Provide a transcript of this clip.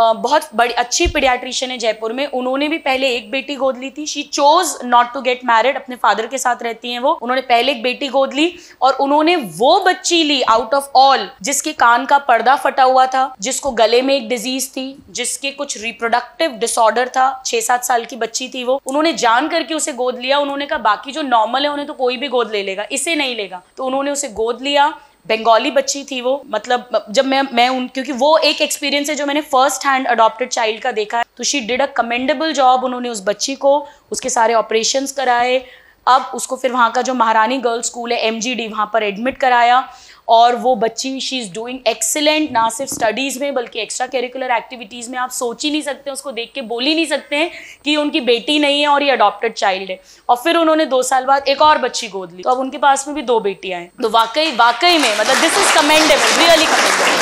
बहुत बड़ी अच्छी पीडियाट्रिशियन है जयपुर में उन्होंने भी पहले एक बेटी गोद ली थी she chose not to get married अपने फादर के साथ रहती हैं वो उन्होंने पहले एक बेटी गोद ली और उन्होंने वो बच्ची ली आउट ऑफ ऑल जिसके कान का पर्दा फटा हुआ था जिसको गले में एक डिजीज थी जिसके कुछ रिप्रोडक्टिव डिसऑर्डर था छह सात साल की बच्ची थी वो उन्होंने जान करके उसे गोद लिया उन्होंने कहा बाकी जो नॉर्मल है उन्हें तो कोई भी गोद ले लेगा इसे नहीं लेगा तो उन्होंने उसे गोद लिया बंगाली बच्ची थी वो मतलब जब मैं मैं उन क्योंकि वो एक एक्सपीरियंस है जो मैंने फर्स्ट हैंड अडॉप्टेड चाइल्ड का देखा है तो she did a commendable job उन्होंने उस बच्ची को उसके सारे ऑपरेशन कराए अब उसको फिर वहाँ का जो Maharani girls school M G D डी वहाँ पर एडमिट कराया और वो बच्ची शी इज़ डूइंग एक्सेलेंट ना सिर्फ स्टडीज़ में बल्कि एक्स्ट्रा करिकुलर एक्टिविटीज़ में आप सोच ही नहीं सकते उसको देख के बोल ही नहीं सकते हैं कि उनकी बेटी नहीं है और ये अडॉप्टेड चाइल्ड है और फिर उन्होंने दो साल बाद एक और बच्ची गोद ली तो अब उनके पास में भी दो बेटियाँ हैं तो वाकई वाकई में मतलब this is commendable really commendable